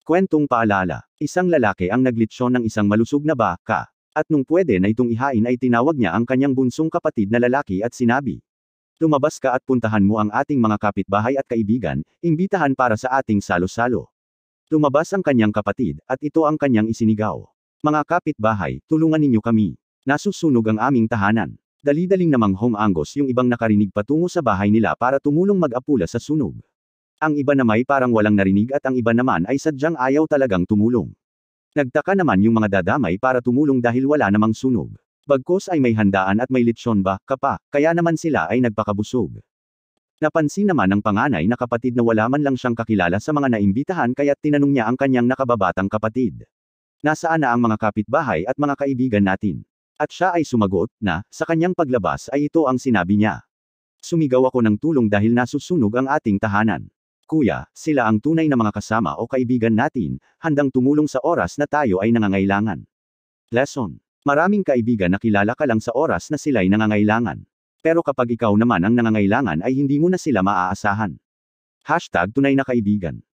Kwentong paalala, isang lalaki ang naglitsyon ng isang malusog na baka, at nung pwede na itong ihain ay tinawag niya ang kanyang bunsong kapatid na lalaki at sinabi, Tumabas ka at puntahan mo ang ating mga kapitbahay at kaibigan, imbitahan para sa ating salo-salo. Tumabas ang kanyang kapatid, at ito ang kanyang isinigaw. Mga kapitbahay, tulungan ninyo kami. Nasusunog ang aming tahanan. Dali-daling namang home anggos yung ibang nakarinig patungo sa bahay nila para tumulong mag-apula sa sunog. Ang iba na may parang walang narinig at ang iba naman ay sadyang ayaw talagang tumulong. Nagtaka naman yung mga dadamay para tumulong dahil wala namang sunog. Bagkos ay may handaan at may litsyon ba, kapa, kaya naman sila ay nagpakabusog. Napansin naman ng panganay na kapatid na wala man lang siyang kakilala sa mga naimbitahan kaya tinanong niya ang kanyang nakababatang kapatid. Nasaan na ang mga kapitbahay at mga kaibigan natin? At siya ay sumagot, na, sa kanyang paglabas ay ito ang sinabi niya. Sumigaw ako ng tulong dahil nasusunog ang ating tahanan kuya, sila ang tunay na mga kasama o kaibigan natin, handang tumulong sa oras na tayo ay nangangailangan. Lesson. Maraming kaibigan na kilala ka lang sa oras na sila'y nangangailangan. Pero kapag ikaw naman ang nangangailangan ay hindi mo na sila maaasahan. Hashtag tunay na kaibigan.